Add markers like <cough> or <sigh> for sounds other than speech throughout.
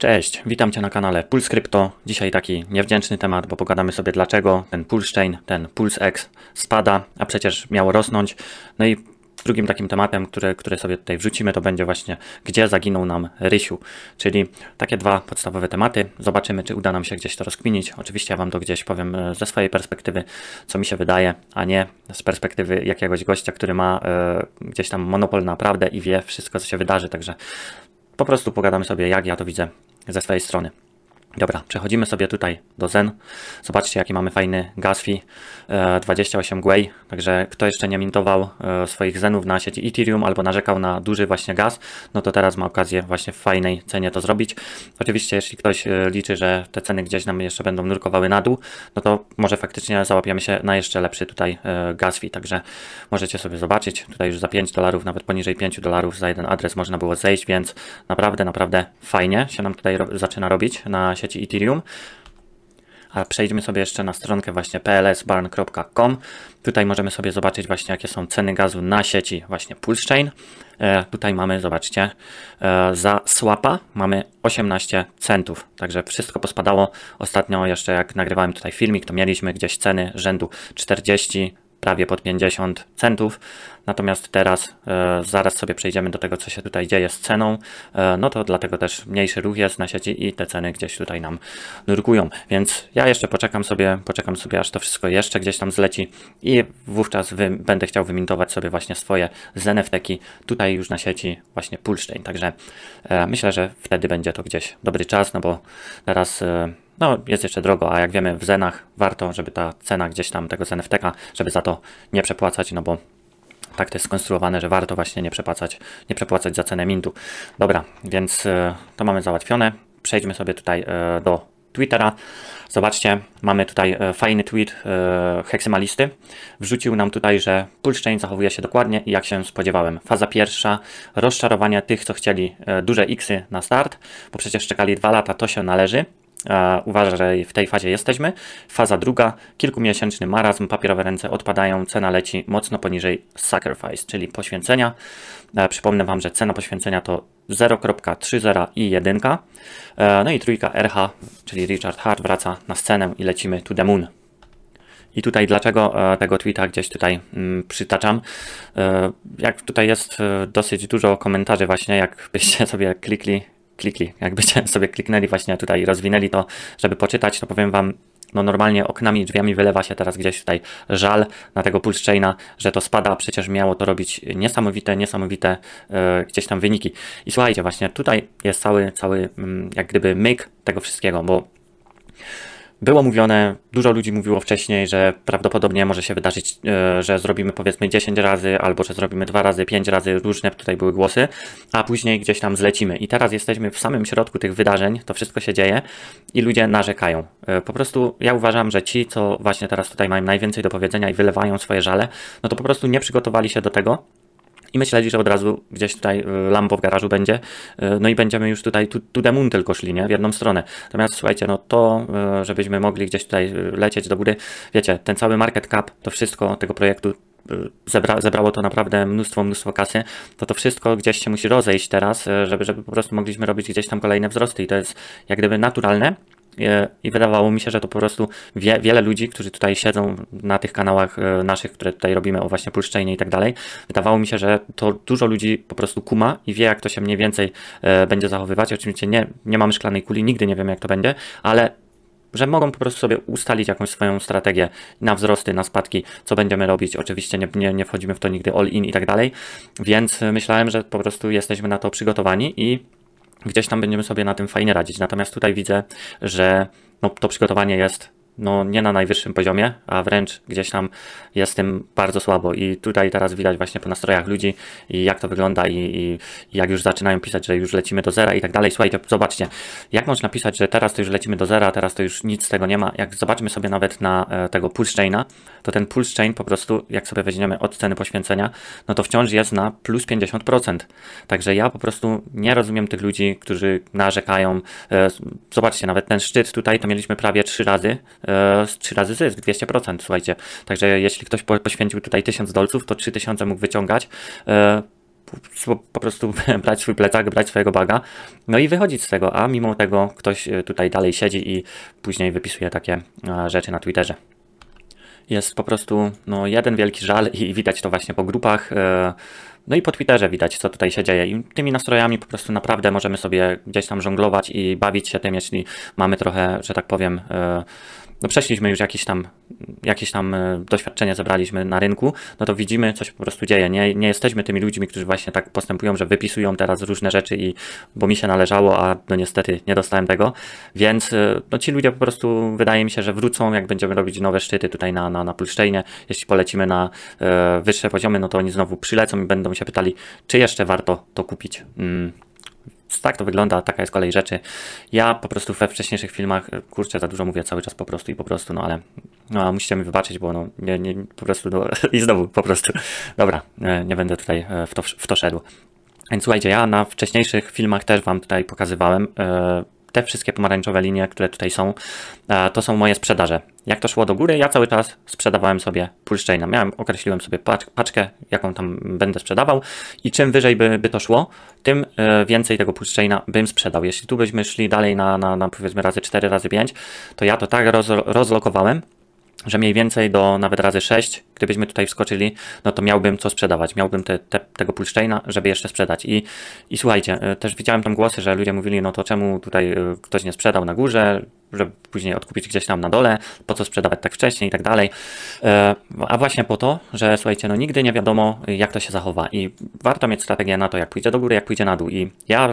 Cześć, witam Cię na kanale Puls Crypto. Dzisiaj taki niewdzięczny temat, bo pogadamy sobie dlaczego ten PulseChain, Chain, ten PulseX X spada, a przecież miało rosnąć. No i drugim takim tematem, który, który sobie tutaj wrzucimy, to będzie właśnie gdzie zaginął nam Rysiu. Czyli takie dwa podstawowe tematy. Zobaczymy, czy uda nam się gdzieś to rozkminić. Oczywiście ja Wam to gdzieś powiem e, ze swojej perspektywy, co mi się wydaje, a nie z perspektywy jakiegoś gościa, który ma e, gdzieś tam monopol na prawdę i wie wszystko, co się wydarzy. Także po prostu pogadamy sobie, jak ja to widzę ze swojej strony. Dobra, przechodzimy sobie tutaj do Zen. Zobaczcie, jaki mamy fajny Gasfi 28 Gwei. Także kto jeszcze nie mintował e, swoich Zenów na sieci Ethereum albo narzekał na duży właśnie gaz, no to teraz ma okazję właśnie w fajnej cenie to zrobić. Oczywiście, jeśli ktoś e, liczy, że te ceny gdzieś nam jeszcze będą nurkowały na dół, no to może faktycznie załapiemy się na jeszcze lepszy tutaj e, Gasfi. Także możecie sobie zobaczyć. Tutaj już za 5 dolarów, nawet poniżej 5 dolarów za jeden adres można było zejść, więc naprawdę, naprawdę fajnie się nam tutaj ro zaczyna robić na sieci Ethereum. A przejdźmy sobie jeszcze na stronkę właśnie plsbarn.com. Tutaj możemy sobie zobaczyć właśnie jakie są ceny gazu na sieci właśnie Pulsechain. E, tutaj mamy, zobaczcie, e, za swapa mamy 18 centów, także wszystko pospadało. Ostatnio jeszcze jak nagrywałem tutaj filmik, to mieliśmy gdzieś ceny rzędu 40, prawie pod 50 centów. Natomiast teraz e, zaraz sobie przejdziemy do tego, co się tutaj dzieje z ceną. E, no to dlatego też mniejszy ruch jest na sieci i te ceny gdzieś tutaj nam nurkują. Więc ja jeszcze poczekam sobie, poczekam sobie, aż to wszystko jeszcze gdzieś tam zleci i wówczas będę chciał wymintować sobie właśnie swoje z ki tutaj już na sieci właśnie Pulszczeń. Także e, myślę, że wtedy będzie to gdzieś dobry czas, no bo teraz no, jest jeszcze drogo, a jak wiemy w Zenach warto, żeby ta cena gdzieś tam tego ZNFTK, żeby za to nie przepłacać, no bo tak to jest skonstruowane, że warto właśnie nie przepłacać, nie przepłacać za cenę mintu. Dobra, więc e, to mamy załatwione. Przejdźmy sobie tutaj e, do Twittera. Zobaczcie, mamy tutaj e, fajny tweet heksymalisty. Wrzucił nam tutaj, że Pulszczeń zachowuje się dokładnie jak się spodziewałem. Faza pierwsza, rozczarowanie tych, co chcieli duże xy na start, bo przecież czekali dwa lata, to się należy uważa, że w tej fazie jesteśmy. Faza druga, kilkumiesięczny marazm, papierowe ręce odpadają, cena leci mocno poniżej sacrifice, czyli poświęcenia. Przypomnę Wam, że cena poświęcenia to 0.30 i 1. No i trójka RH, czyli Richard Hart wraca na scenę i lecimy to the moon. I tutaj dlaczego e, tego tweeta gdzieś tutaj mm, przytaczam? E, jak tutaj jest e, dosyć dużo komentarzy właśnie, jakbyście <laughs> sobie klikli klikli. Jakbyście <laughs> sobie kliknęli właśnie tutaj, rozwinęli to, żeby poczytać, to powiem Wam, no normalnie oknami i drzwiami wylewa się teraz gdzieś tutaj żal na tego pulse chaina, że to spada, przecież miało to robić niesamowite, niesamowite e, gdzieś tam wyniki. I słuchajcie, właśnie tutaj jest cały, cały mm, jak gdyby myk tego wszystkiego, bo było mówione, dużo ludzi mówiło wcześniej, że prawdopodobnie może się wydarzyć, e, że zrobimy powiedzmy 10 razy, albo że zrobimy 2 razy, 5 razy, różne tutaj były głosy, a później gdzieś tam zlecimy. I teraz jesteśmy w samym środku tych wydarzeń, to wszystko się dzieje i ludzie narzekają. E, po prostu ja uważam, że ci, co właśnie teraz tutaj mają najwięcej do powiedzenia i wylewają swoje żale, no to po prostu nie przygotowali się do tego, i myśleli, że od razu gdzieś tutaj y, lampa w garażu będzie, y, no i będziemy już tutaj tu, tu demun tylko szli, nie? W jedną stronę. Natomiast słuchajcie, no to, y, żebyśmy mogli gdzieś tutaj lecieć do góry, wiecie, ten cały market cap, to wszystko tego projektu Zebra, zebrało to naprawdę mnóstwo, mnóstwo kasy, to to wszystko gdzieś się musi rozejść teraz, żeby, żeby po prostu mogliśmy robić gdzieś tam kolejne wzrosty i to jest jak gdyby naturalne, i wydawało mi się, że to po prostu wie, wiele ludzi, którzy tutaj siedzą na tych kanałach e, naszych, które tutaj robimy o właśnie pulszczenie i tak dalej, wydawało mi się, że to dużo ludzi po prostu kuma i wie, jak to się mniej więcej e, będzie zachowywać. Oczywiście nie, nie mamy szklanej kuli, nigdy nie wiemy, jak to będzie, ale że mogą po prostu sobie ustalić jakąś swoją strategię na wzrosty, na spadki, co będziemy robić. Oczywiście nie, nie, nie wchodzimy w to nigdy all in i tak dalej, więc myślałem, że po prostu jesteśmy na to przygotowani i gdzieś tam będziemy sobie na tym fajnie radzić. Natomiast tutaj widzę, że no, to przygotowanie jest no nie na najwyższym poziomie, a wręcz gdzieś tam jest tym bardzo słabo. I tutaj teraz widać właśnie po nastrojach ludzi i jak to wygląda i, i, jak już zaczynają pisać, że już lecimy do zera i tak dalej. Słuchajcie, zobaczcie, jak można pisać, że teraz to już lecimy do zera, teraz to już nic z tego nie ma. Jak zobaczmy sobie nawet na e, tego pulse chaina, to ten pulse chain po prostu, jak sobie weźmiemy od ceny poświęcenia, no to wciąż jest na plus 50%. Także ja po prostu nie rozumiem tych ludzi, którzy narzekają. E, zobaczcie, nawet ten szczyt tutaj to mieliśmy prawie 3 razy e, E, trzy razy zysk, 200%, słuchajcie. Także jeśli ktoś poświęcił tutaj 1000 dolców, to 3000 mógł wyciągać e, po prostu <laughs> brać swój plecak, brać swojego baga, no i wychodzić z tego, a mimo tego ktoś e, tutaj dalej siedzi i później wypisuje takie rzeczy na Twitterze. Jest po prostu no, jeden wielki żal i widać to właśnie po grupach, no i po Twitterze widać, co tutaj się dzieje. I tymi nastrojami po prostu naprawdę możemy sobie gdzieś tam żonglować i bawić się tym, jeśli mamy trochę, że tak powiem, no przeszliśmy już jakieś tam, jakieś tam e, doświadczenie zebraliśmy na rynku, no to widzimy, coś po prostu dzieje. Nie, nie jesteśmy tymi ludźmi, którzy właśnie tak postępują, że wypisują teraz różne rzeczy i bo mi się należało, a no niestety nie dostałem tego. Więc e, no ci ludzie po prostu wydaje mi się, że wrócą, jak będziemy robić nowe szczyty tutaj na, na, na Pulszczejnie. Jeśli polecimy na e, wyższe poziomy, no to oni znowu przylecą i będą się pytali, czy jeszcze warto to kupić. Mm tak to wygląda, taka jest kolej rzeczy. Ja po prostu we wcześniejszych filmach, kurczę, za dużo mówię cały czas po prostu i po prostu, no ale no, musicie mi wybaczyć, bo no, nie, nie po prostu, no, <laughs> i znowu po prostu. Dobra, e, nie będę tutaj e, w to, w to szedł. Więc słuchajcie, ja na wcześniejszych filmach też Wam tutaj pokazywałem, yy, te wszystkie pomarańczowe linie, które tutaj są, to są moje sprzedaże. Jak to szło do góry, ja cały czas sprzedawałem sobie pullchaina. Miałem, określiłem sobie paczkę, jaką tam będę sprzedawał i czym wyżej by, by to szło, tym e, więcej tego pullchaina bym sprzedał. Jeśli tu byśmy szli dalej na, na, na powiedzmy razy 4, razy 5, to ja to tak roz, rozlokowałem, że mniej więcej do nawet razy 6 gdybyśmy tutaj wskoczyli, no to miałbym co sprzedawać, miałbym te, te, tego pulszczejna, żeby jeszcze sprzedać. I, I słuchajcie, e, też widziałem tam głosy, że ludzie mówili, no to czemu tutaj e, ktoś nie sprzedał na górze, żeby później odkupić gdzieś tam na dole, po co sprzedawać tak wcześniej i tak dalej. E, a właśnie po to, że słuchajcie, no nigdy nie wiadomo, jak to się zachowa i warto mieć strategię na to, jak pójdzie do góry, jak pójdzie na dół. I ja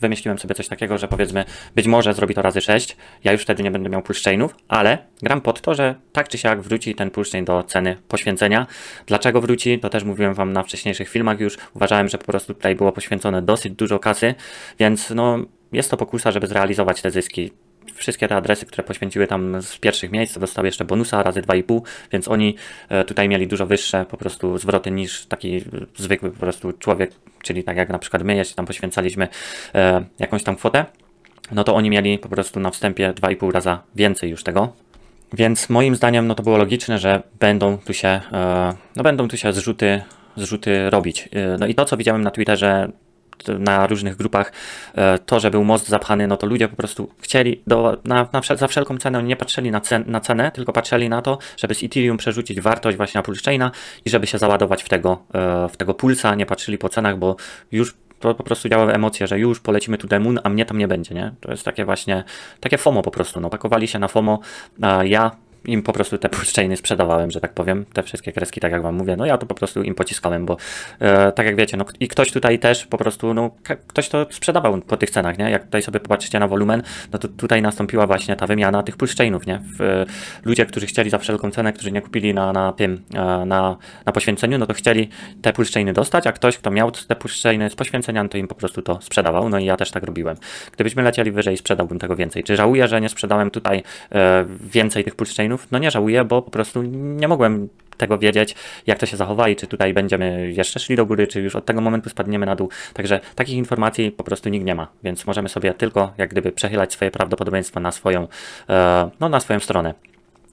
wymyśliłem sobie coś takiego, że powiedzmy, być może zrobi to razy 6, ja już wtedy nie będę miał pull chainów, ale gram pod to, że tak czy siak wróci ten pull chain do ceny po poświęcenia. Dlaczego wróci? To też mówiłem Wam na wcześniejszych filmach już. Uważałem, że po prostu tutaj było poświęcone dosyć dużo kasy, więc no, jest to pokusa, żeby zrealizować te zyski wszystkie te adresy, które poświęciły tam z pierwszych miejsc, dostały jeszcze bonusa razy 2,5, więc oni e, tutaj mieli dużo wyższe po prostu zwroty niż taki zwykły po prostu człowiek, czyli tak jak na przykład my, jeśli tam poświęcaliśmy e, jakąś tam kwotę, no to oni mieli po prostu na wstępie 2,5 raza więcej już tego więc moim zdaniem no to było logiczne, że będą tu się, e, no będą tu się zrzuty, zrzuty robić. E, no i to, co widziałem na Twitterze, na różnych grupach, e, to, że był most zapchany, no to ludzie po prostu chcieli do, na, na za wszelką cenę, oni nie patrzyli na, cen, na cenę, tylko patrzyli na to, żeby z Ethereum przerzucić wartość właśnie na pulse chaina i żeby się załadować w tego, w tego pulsa, nie patrzyli po cenach, bo już to po prostu działa emocje, że już polecimy tu Demon, a mnie tam nie będzie, nie? To jest takie właśnie, takie FOMO po prostu, no pakowali się na FOMO, a ja im po prostu te puszczejny sprzedawałem, że tak powiem, te wszystkie kreski, tak jak wam mówię, no ja to po prostu im pociskałem, bo e, tak jak wiecie, no i ktoś tutaj też po prostu, no ktoś to sprzedawał po tych cenach, nie, jak tutaj sobie popatrzycie na wolumen, no to tutaj nastąpiła właśnie ta wymiana tych puszczejnów, nie, w, e, ludzie, którzy chcieli za wszelką cenę, którzy nie kupili na, na tym, e, na, na poświęceniu, no to chcieli te puszczejny dostać, a ktoś, kto miał te puszczejny z poświęcenia, no to im po prostu to sprzedawał, no i ja też tak robiłem. Gdybyśmy lecieli wyżej, sprzedałbym tego więcej. Czy żałuję, że nie sprzedałem tutaj e, więcej tych puszczejnów? Ukrainów, no nie żałuję, bo po prostu nie mogłem tego wiedzieć, jak to się zachowa i czy tutaj będziemy jeszcze szli do góry, czy już od tego momentu spadniemy na dół. Także takich informacji po prostu nikt nie ma, więc możemy sobie tylko jak gdyby przechylać swoje prawdopodobieństwo na swoją, e, no, na swoją stronę.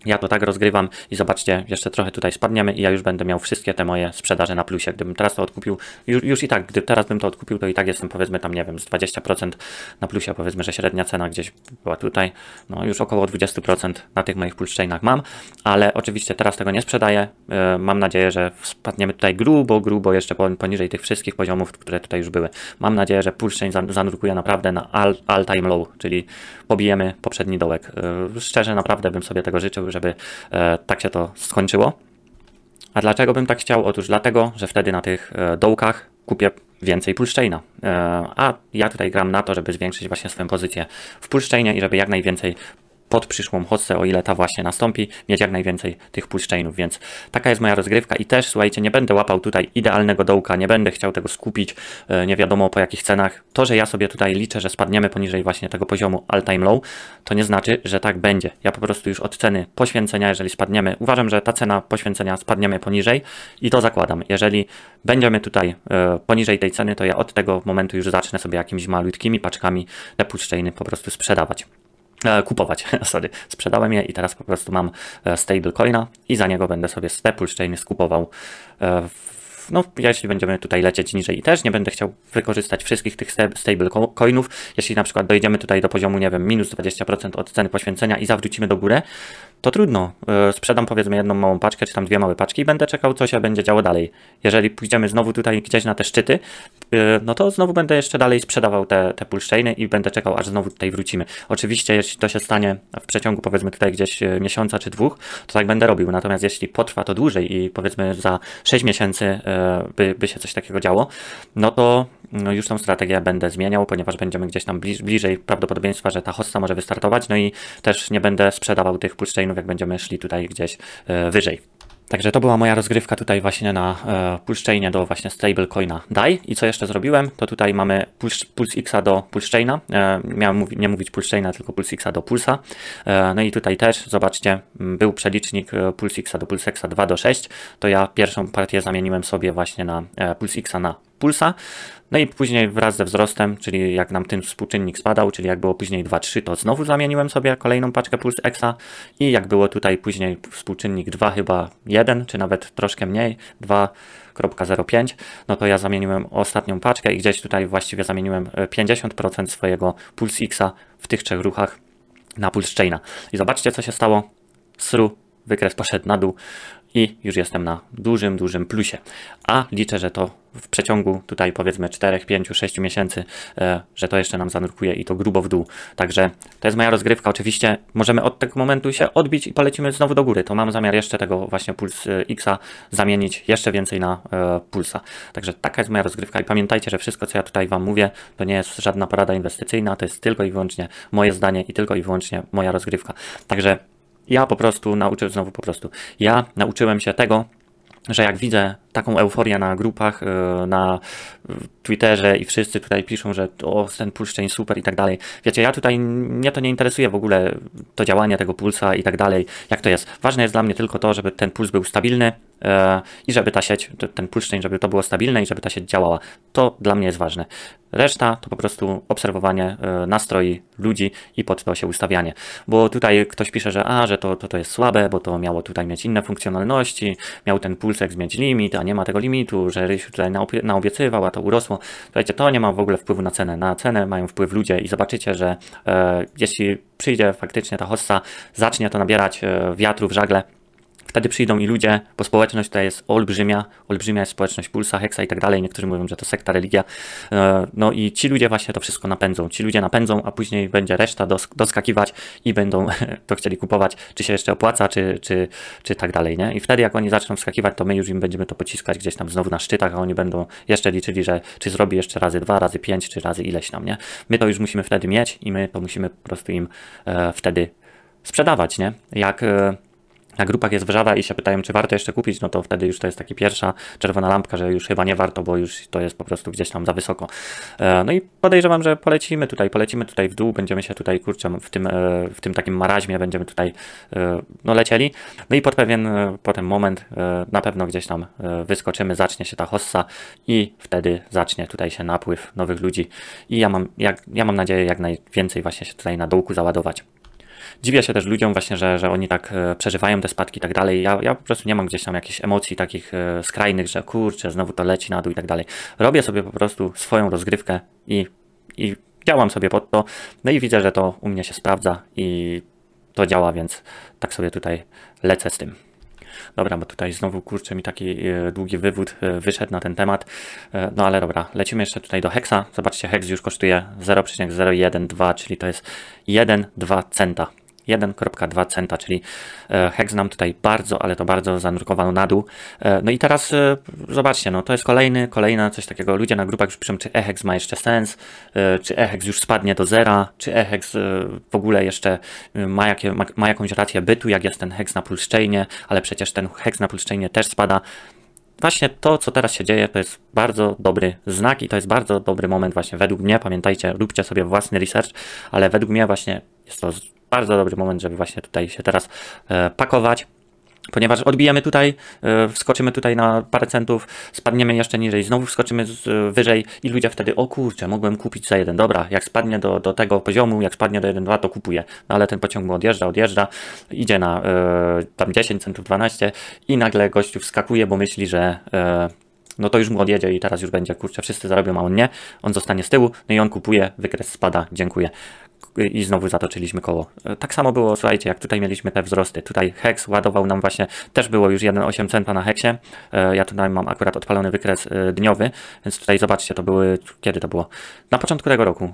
Ja to tak rozgrywam i zobaczcie, jeszcze trochę tutaj spadniemy i ja już będę miał wszystkie te moje sprzedaże na plusie. Gdybym teraz to odkupił, już, już i tak, gdy teraz bym to odkupił, to i tak jestem powiedzmy tam, nie wiem, z 20% na plusie, powiedzmy, że średnia cena gdzieś była tutaj, no już około 20% na tych moich pulszczejnach mam, ale oczywiście teraz tego nie sprzedaję. E, mam nadzieję, że spadniemy tutaj grubo, grubo jeszcze poniżej tych wszystkich poziomów, które tutaj już były. Mam nadzieję, że pulszczeń zanurkuje naprawdę na all-time all low, czyli pobijemy poprzedni dołek. E, szczerze, naprawdę bym sobie tego życzył, żeby e, tak się to skończyło. A dlaczego bym tak chciał? Otóż dlatego, że wtedy na tych e, dołkach kupię więcej pulszczejna. A ja tutaj gram na to, żeby zwiększyć właśnie swoją pozycję w pulszczejnie i żeby jak najwięcej pod przyszłą hossę, o ile ta właśnie nastąpi, mieć jak najwięcej tych pushchainów, więc taka jest moja rozgrywka i też, słuchajcie, nie będę łapał tutaj idealnego dołka, nie będę chciał tego skupić, e, nie wiadomo po jakich cenach. To, że ja sobie tutaj liczę, że spadniemy poniżej właśnie tego poziomu all-time low, to nie znaczy, że tak będzie. Ja po prostu już od ceny poświęcenia, jeżeli spadniemy, uważam, że ta cena poświęcenia spadniemy poniżej i to zakładam. Jeżeli będziemy tutaj e, poniżej tej ceny, to ja od tego momentu już zacznę sobie jakimiś malutkimi paczkami te pushchainy po prostu sprzedawać. E, kupować. <laughs> Sorry, sprzedałem je i teraz po prostu mam e, stablecoina i za niego będę sobie z Stepul Chain skupował e, w no, jeśli będziemy tutaj lecieć niżej też, nie będę chciał wykorzystać wszystkich tych stablecoinów. Jeśli na przykład dojdziemy tutaj do poziomu, nie wiem, minus 20% od ceny poświęcenia i zawrócimy do góry, to trudno. E, sprzedam powiedzmy jedną małą paczkę, czy tam dwie małe paczki i będę czekał, co się będzie działo dalej. Jeżeli pójdziemy znowu tutaj gdzieś na te szczyty, e, no to znowu będę jeszcze dalej sprzedawał te, te pullchainy i będę czekał, aż znowu tutaj wrócimy. Oczywiście, jeśli to się stanie w przeciągu powiedzmy tutaj gdzieś e, miesiąca czy dwóch, to tak będę robił. Natomiast jeśli potrwa to dłużej i powiedzmy za 6 miesięcy by, by się coś takiego działo, no to no już tą strategię będę zmieniał, ponieważ będziemy gdzieś tam bliż, bliżej prawdopodobieństwa, że ta hosta może wystartować, no i też nie będę sprzedawał tych pullchainów, jak będziemy szli tutaj gdzieś e, wyżej. Także to była moja rozgrywka tutaj właśnie na e, pulszczejnie do właśnie stablecoina DAI. I co jeszcze zrobiłem, to tutaj mamy puls, puls Xa do pulszczejna. E, miałem mówi, nie mówić pulszczejna, tylko puls Xa do pulsa. E, no i tutaj też, zobaczcie, był przelicznik e, puls Xa do puls Xa 2 do 6. To ja pierwszą partię zamieniłem sobie właśnie na e, puls Xa na pulsa. No i później wraz ze wzrostem, czyli jak nam ten współczynnik spadał, czyli jak było później 2,3, to znowu zamieniłem sobie kolejną paczkę Puls Exa i jak było tutaj później współczynnik 2 chyba 1, czy nawet troszkę mniej, 2,05, no to ja zamieniłem ostatnią paczkę i gdzieś tutaj właściwie zamieniłem 50% e, swojego Puls Xa w tych trzech ruchach na Puls Chaina. I zobaczcie co się stało. Sru, wykres poszedł na dół, i już jestem na dużym, dużym plusie. A liczę, że to w przeciągu tutaj powiedzmy 4, 5, 6 miesięcy, e, że to jeszcze nam zanurkuje i to grubo w dół. Także to jest moja rozgrywka. Oczywiście możemy od tego momentu się odbić i polecimy znowu do góry. To mam zamiar jeszcze tego właśnie Puls e, Xa zamienić jeszcze więcej na e, Pulsa. Także taka jest moja rozgrywka i pamiętajcie, że wszystko co ja tutaj Wam mówię to nie jest żadna porada inwestycyjna, to jest tylko i wyłącznie moje zdanie i tylko i wyłącznie moja rozgrywka. Także ja po prostu nauczyłem, znowu po prostu, ja nauczyłem się tego, że jak widzę taką euforię na grupach, e, na e, Twitterze i wszyscy tutaj piszą, że o, ten puls chain super i tak dalej. Wiecie, ja tutaj, mnie to nie interesuje w ogóle, to działanie tego pulsa i tak dalej, jak to jest. Ważne jest dla mnie tylko to, żeby ten puls był stabilny e, i żeby ta sieć, ten puls chain, żeby to było stabilne i żeby ta sieć działała. To dla mnie jest ważne. Reszta to po prostu obserwowanie nastroi ludzi i pod to się ustawianie. Bo tutaj ktoś pisze, że a, że to, to, to jest słabe, bo to miało tutaj mieć inne funkcjonalności, miał ten pulsek zmienić limit, a nie ma tego limitu, że Rysiu tutaj naobiecywał, a to urosło. Słuchajcie, to nie ma w ogóle wpływu na cenę. Na cenę mają wpływ ludzie i zobaczycie, że e, jeśli przyjdzie faktycznie ta hossa, zacznie to nabierać e, wiatru w żagle, wtedy przyjdą i ludzie, bo społeczność ta jest olbrzymia, olbrzymia jest społeczność Pulsa, Heksa i tak dalej, niektórzy mówią, że to sekta, religia, e, no i ci ludzie właśnie to wszystko napędzą, ci ludzie napędzą, a później będzie reszta doskakiwać i będą <laughs> to chcieli kupować, czy się jeszcze opłaca, czy, czy, czy tak dalej, nie? I wtedy jak oni zaczną wskakiwać, to my już im będziemy to pociskać gdzieś tam znowu na szczytach, a oni będą jeszcze liczyli, że czy zrobi jeszcze razy dwa, razy pięć, czy razy ileś na nie? My to już musimy wtedy mieć i my to musimy po prostu im e, wtedy sprzedawać, nie? Jak e, na grupach jest wrzada i się pytają, czy warto jeszcze kupić, no to wtedy już to jest taki pierwsza czerwona lampka, że już chyba nie warto, bo już to jest po prostu gdzieś tam za wysoko. E, no i podejrzewam, że polecimy tutaj, polecimy tutaj w dół, będziemy się tutaj, kurczę, w tym, e, w tym takim maraźmie będziemy tutaj e, no, lecieli. No i pod pewien potem moment na pewno gdzieś tam wyskoczymy, zacznie się ta hossa i wtedy zacznie tutaj się napływ nowych ludzi i ja mam, jak, ja mam nadzieję jak najwięcej właśnie się tutaj na dołku załadować dziwię się też ludziom właśnie, że, że oni tak e, przeżywają te spadki i tak dalej. Ja, ja po prostu nie mam gdzieś tam jakichś emocji takich e, skrajnych, że kurczę, znowu to leci na dół i tak dalej. Robię sobie po prostu swoją rozgrywkę i, i działam sobie pod to, no i widzę, że to u mnie się sprawdza i to działa, więc tak sobie tutaj lecę z tym. Dobra, bo tutaj znowu kurczę mi taki e, długi wywód e, wyszedł na ten temat. E, no ale dobra, lecimy jeszcze tutaj do Hexa. Zobaczcie, Hex już kosztuje 0,012, czyli to jest 1,2 centa. 1,2 centa, czyli e, hex nam tutaj bardzo, ale to bardzo zanurkowano na dół. E, no i teraz e, zobaczcie, no to jest kolejny, kolejna coś takiego. Ludzie na grupach już piszą, czy EHEX ma jeszcze sens, czy EHEX już spadnie do zera, czy EHEX w ogóle jeszcze ma, jakie, ma, ma jakąś rację bytu, jak jest ten hex na pulszczejnie, ale przecież ten hex na pulszczejnie też spada właśnie to, co teraz się dzieje, to jest bardzo dobry znak i to jest bardzo dobry moment właśnie według mnie. Pamiętajcie, róbcie sobie własny research, ale według mnie właśnie jest to bardzo dobry moment, żeby właśnie tutaj się teraz e, pakować ponieważ odbijemy tutaj, e, wskoczymy tutaj na parę centów, spadniemy jeszcze niżej, znowu wskoczymy e, wyżej i ludzie wtedy, o kurczę, mogłem kupić za jeden, dobra, jak spadnie do, do tego poziomu, jak spadnie do 1,2 to kupuję, no ale ten pociąg mu odjeżdża, odjeżdża, idzie na y, tam 10 centów, 12 i nagle gościu wskakuje, bo myśli, że y, no to już mu odjedzie i teraz już będzie, kurczę, wszyscy zarobią, a on nie, on zostanie z tyłu, no i on kupuje, wykres spada, dziękuję i znowu zatoczyliśmy koło. E, tak samo było, słuchajcie, jak tutaj mieliśmy te wzrosty. Tutaj Hex ładował nam właśnie, też było już 1,8 centa na Hexie. E, ja tutaj mam akurat odpalony wykres e, dniowy, więc tutaj zobaczcie, to były, kiedy to było? Na początku tego roku,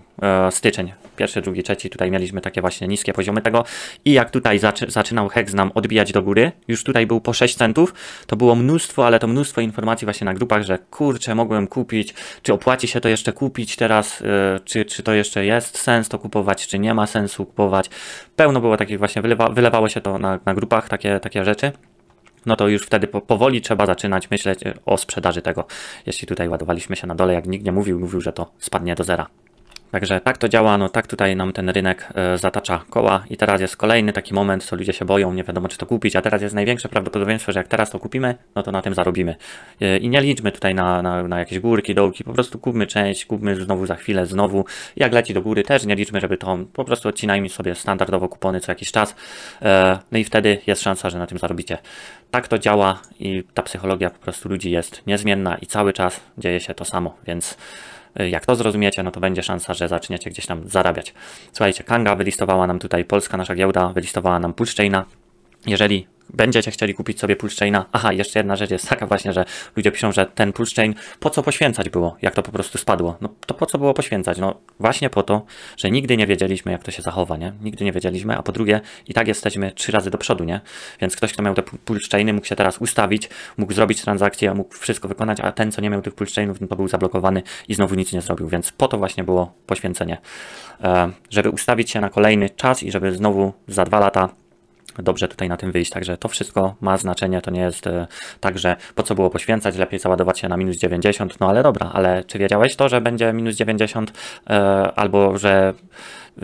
styczeń, pierwszy, drugi, trzeci, tutaj mieliśmy takie właśnie niskie poziomy tego i jak tutaj zaczynał Hex nam odbijać do góry, już tutaj był po 6 centów, to było mnóstwo, ale to mnóstwo informacji właśnie na grupach, że kurczę, mogłem kupić, czy opłaci się to jeszcze kupić teraz, czy, czy to jeszcze jest sens to kupować, kupować, czy nie ma sensu kupować. Pełno było takich właśnie, wylewa, wylewało się to na, na grupach, takie, takie rzeczy no to już wtedy powoli trzeba zaczynać myśleć o sprzedaży tego. Jeśli tutaj ładowaliśmy się na dole, jak nikt nie mówił, mówił, że to spadnie do zera. Także tak to działa, no tak tutaj nam ten rynek e, zatacza koła i teraz jest kolejny taki moment, co ludzie się boją, nie wiadomo czy to kupić, a teraz jest największe prawdopodobieństwo, że jak teraz to kupimy, no to na tym zarobimy. E, I nie liczmy tutaj na, na, na jakieś górki, dołki, po prostu kupmy część, kupmy znowu za chwilę, znowu. Jak leci do góry też nie liczmy, żeby to, po prostu odcinajmy sobie standardowo kupony co jakiś czas, e, no i wtedy jest szansa, że na tym zarobicie. Tak to działa i ta psychologia po prostu ludzi jest niezmienna i cały czas dzieje się to samo, więc E, jak to zrozumiecie, no to będzie szansa, że zaczniecie gdzieś tam zarabiać. Słuchajcie, Kanga wylistowała nam tutaj, Polska nasza giełda wylistowała nam Pulszczejna. Jeżeli będziecie chcieli kupić sobie pulschaina. Aha, jeszcze jedna rzecz jest taka właśnie, że ludzie piszą, że ten pulschain po co poświęcać było, jak to po prostu spadło. No to po co było poświęcać? No właśnie po to, że nigdy nie wiedzieliśmy, jak to się zachowa, nie? Nigdy nie wiedzieliśmy, a po drugie i tak jesteśmy trzy razy do przodu, nie? Więc ktoś, kto miał te pulschainy, mógł się teraz ustawić, mógł zrobić transakcję, mógł wszystko wykonać, a ten, co nie miał tych pulschainów, no to był zablokowany i znowu nic nie zrobił, więc po to właśnie było poświęcenie. E, żeby ustawić się na kolejny czas i żeby znowu za dwa lata dobrze tutaj na tym wyjść. Także to wszystko ma znaczenie, to nie jest e, tak, że po co było poświęcać, lepiej załadować się na minus 90, no ale dobra, ale czy wiedziałeś to, że będzie minus 90 e, albo że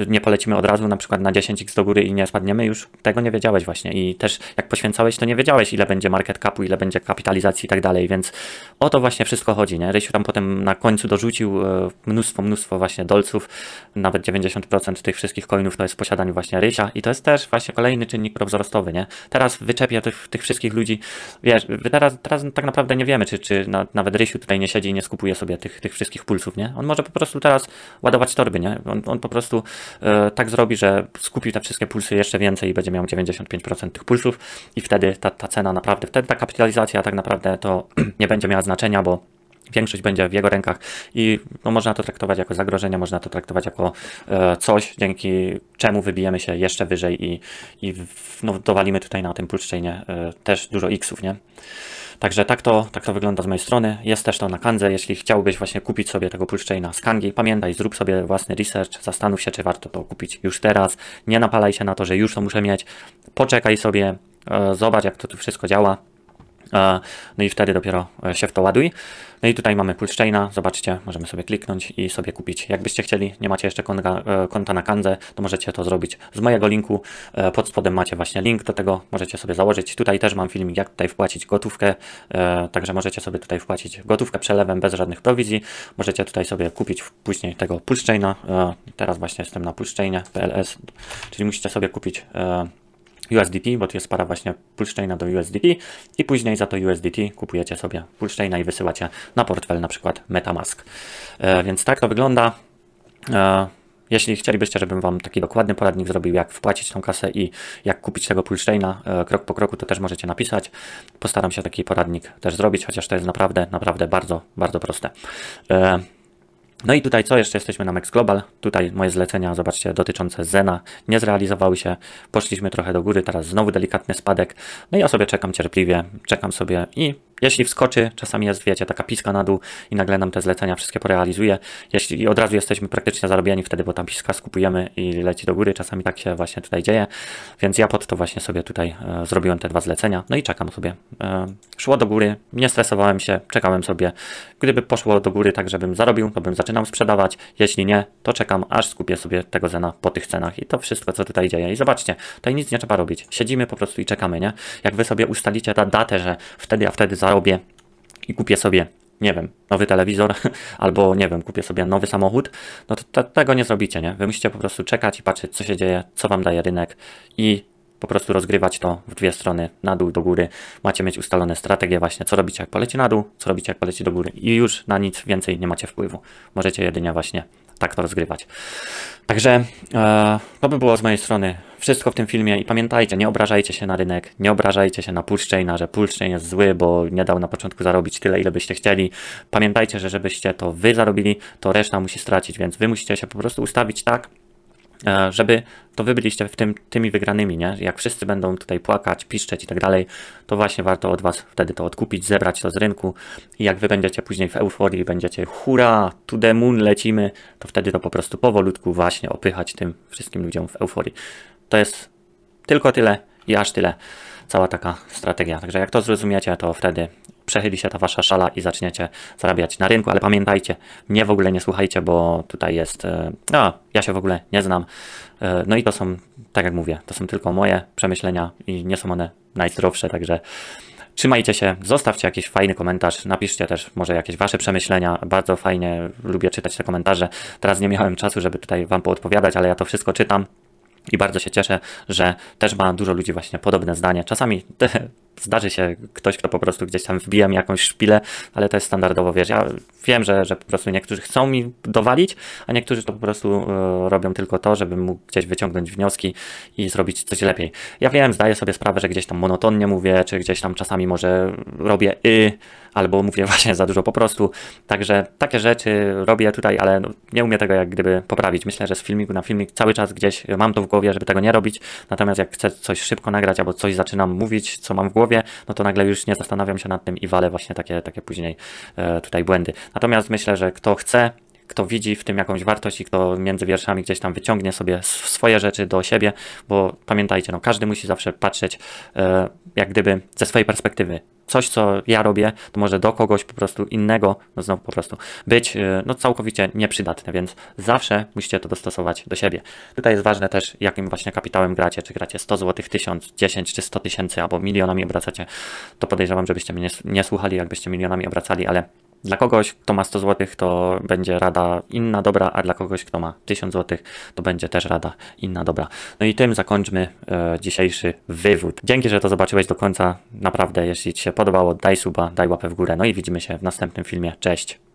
nie polecimy od razu na przykład na 10x do góry i nie spadniemy, już tego nie wiedziałeś właśnie i też jak poświęcałeś, to nie wiedziałeś ile będzie market capu, ile będzie kapitalizacji i tak dalej, więc o to właśnie wszystko chodzi, nie? Rysiu tam potem na końcu dorzucił e, mnóstwo, mnóstwo właśnie dolców, nawet 90% tych wszystkich coinów to jest w posiadaniu właśnie Rysia i to jest też właśnie kolejny czynnik wzrostowy, nie? Teraz wyczepia tych, tych wszystkich ludzi, wiesz, teraz, teraz tak naprawdę nie wiemy, czy, czy na, nawet Rysiu tutaj nie siedzi i nie skupuje sobie tych, tych wszystkich pulsów, nie? On może po prostu teraz ładować torby, nie? On, on po prostu e, tak zrobi, że skupi te wszystkie pulsy jeszcze więcej i będzie miał 95% tych pulsów i wtedy ta, ta cena naprawdę, wtedy ta kapitalizacja tak naprawdę to <clears throat> nie będzie miała znaczenia, bo większość będzie w jego rękach i no, można to traktować jako zagrożenie, można to traktować jako e, coś, dzięki czemu wybijemy się jeszcze wyżej i, i w, no, dowalimy tutaj na tym pulszczynie e, też dużo xów, nie? Także tak to, tak to wygląda z mojej strony. Jest też to na Kandze, jeśli chciałbyś właśnie kupić sobie tego pulszczejna z Kangi, pamiętaj, zrób sobie własny research, zastanów się, czy warto to kupić już teraz, nie napalaj się na to, że już to muszę mieć, poczekaj sobie, e, zobacz jak to tu wszystko działa, E, no i wtedy dopiero e, się w to ładuj. No i tutaj mamy pull chaina, zobaczcie, możemy sobie kliknąć i sobie kupić. Jakbyście chcieli, nie macie jeszcze konta, e, konta na Kanze, to możecie to zrobić z mojego linku. Pod spodem macie właśnie link do tego, możecie sobie założyć. Tutaj też mam filmik, jak tutaj wpłacić gotówkę, także możecie sobie tutaj wpłacić gotówkę przelewem bez żadnych prowizji. Możecie tutaj sobie kupić później tego pull chaina. Teraz właśnie jestem na pull chainie PLS, czyli musicie sobie kupić USDT, bo to jest para właśnie Pulsechaina do USDT i później za to USDT kupujecie sobie Pulsechaina i wysyłacie na portfel na przykład Metamask. E, więc tak to wygląda. E, jeśli chcielibyście, żebym Wam taki dokładny poradnik zrobił, jak wpłacić tą kasę i jak kupić tego Pulsechaina e, krok po kroku, to też możecie napisać. Postaram się taki poradnik też zrobić, chociaż to jest naprawdę, naprawdę bardzo, bardzo proste. No i tutaj co jeszcze? Jesteśmy na Max Global. Tutaj moje zlecenia, zobaczcie, dotyczące Zena nie zrealizowały się. Poszliśmy trochę do góry, teraz znowu delikatny spadek. No i ja sobie czekam cierpliwie, czekam sobie i jeśli wskoczy, czasami jest, wiecie, taka piska na dół i nagle nam te zlecenia wszystkie porealizuje. Jeśli od razu jesteśmy praktycznie zarobieni wtedy, bo tam piska skupujemy i leci do góry, czasami tak się właśnie tutaj dzieje. Więc ja pod to właśnie sobie tutaj e, zrobiłem te dwa zlecenia. No i czekam sobie. E, szło do góry, nie stresowałem się, czekałem sobie. Gdyby poszło do góry tak, żebym zarobił, to bym zaczynał sprzedawać. Jeśli nie, to czekam, aż skupię sobie tego zena po tych cenach. I to wszystko, co tutaj dzieje. I zobaczcie, tutaj nic nie trzeba robić. Siedzimy po prostu i czekamy, nie? Jak wy sobie ustalicie da datę, że wtedy, a wtedy za zarobię i kupię sobie, nie wiem, nowy telewizor <laughs> albo, nie wiem, kupię sobie nowy samochód, no to, to tego nie zrobicie, nie? Wy musicie po prostu czekać i patrzeć, co się dzieje, co wam daje rynek i po prostu rozgrywać to w dwie strony, na dół, do góry. Macie mieć ustalone strategie właśnie, co robicie jak poleci na dół, co robicie jak poleci do góry i już na nic więcej nie macie wpływu. Możecie jedynie właśnie tak to rozgrywać. Także e, to by było z mojej strony wszystko w tym filmie i pamiętajcie, nie obrażajcie się na rynek, nie obrażajcie się na Pulszczejna, że Pulszczejn jest zły, bo nie dał na początku zarobić tyle, ile byście chcieli. Pamiętajcie, że żebyście to wy zarobili, to reszta musi stracić, więc wy musicie się po prostu ustawić tak, E, żeby to wy byliście w tym, tymi wygranymi, nie? Jak wszyscy będą tutaj płakać, piszczeć i tak dalej, to właśnie warto od was wtedy to odkupić, zebrać to z rynku i jak wy będziecie później w euforii, będziecie hura, to the moon, lecimy, to wtedy to po prostu powolutku właśnie opychać tym wszystkim ludziom w euforii. To jest tylko tyle i aż tyle cała taka strategia. Także jak to zrozumiecie, to wtedy przechyli się ta wasza szala i zaczniecie zarabiać na rynku, ale pamiętajcie, nie w ogóle nie słuchajcie, bo tutaj jest, e, no, ja się w ogóle nie znam. E, no i to są, tak jak mówię, to są tylko moje przemyślenia i nie są one najzdrowsze, także Trzymajcie się, zostawcie jakiś fajny komentarz, napiszcie też może jakieś wasze przemyślenia. Bardzo fajnie lubię czytać te komentarze. Teraz nie miałem czasu, żeby tutaj wam poodpowiadać, ale ja to wszystko czytam. I bardzo się cieszę, że też ma dużo ludzi właśnie podobne zdanie. Czasami te zdarzy się ktoś, kto po prostu gdzieś tam wbija mi jakąś szpilę, ale to jest standardowo, wiesz, ja wiem, że, że po prostu niektórzy chcą mi dowalić, a niektórzy to po prostu e, robią tylko to, żeby mógł gdzieś wyciągnąć wnioski i zrobić coś lepiej. Ja wiem, zdaję sobie sprawę, że gdzieś tam monotonnie mówię, czy gdzieś tam czasami może robię y, albo mówię <laughs> właśnie za dużo po prostu, także takie rzeczy robię tutaj, ale no, nie umiem tego jak gdyby poprawić. Myślę, że z filmiku na filmik cały czas gdzieś mam to w głowie, żeby tego nie robić, natomiast jak chcę coś szybko nagrać albo coś zaczynam mówić, co mam w głowie, głowie, no to nagle już nie zastanawiam się nad tym i walę właśnie takie, takie później e, tutaj błędy. Natomiast myślę, że kto chce, kto widzi w tym jakąś wartość i kto między wierszami gdzieś tam wyciągnie sobie swoje rzeczy do siebie, bo pamiętajcie, no każdy musi zawsze patrzeć e, jak gdyby ze swojej perspektywy. Coś, co ja robię, to może do kogoś po prostu innego, no znowu po prostu być e, no, całkowicie nieprzydatne, więc zawsze musicie to dostosować do siebie. Tutaj jest ważne też, jakim właśnie kapitałem gracie, czy gracie 100 zł, 1000, 10 czy 100 tysięcy, albo milionami obracacie, to podejrzewam, żebyście mnie nie słuchali, jakbyście milionami obracali, ale dla kogoś, kto ma 100 zł, to będzie rada inna dobra, a dla kogoś, kto ma 1000 zł, to będzie też rada inna dobra. No i tym zakończmy e, dzisiejszy wywód. Dzięki, że to zobaczyłeś do końca. Naprawdę, jeśli Ci się podobało, daj suba, daj łapę w górę. No i widzimy się w następnym filmie. Cześć!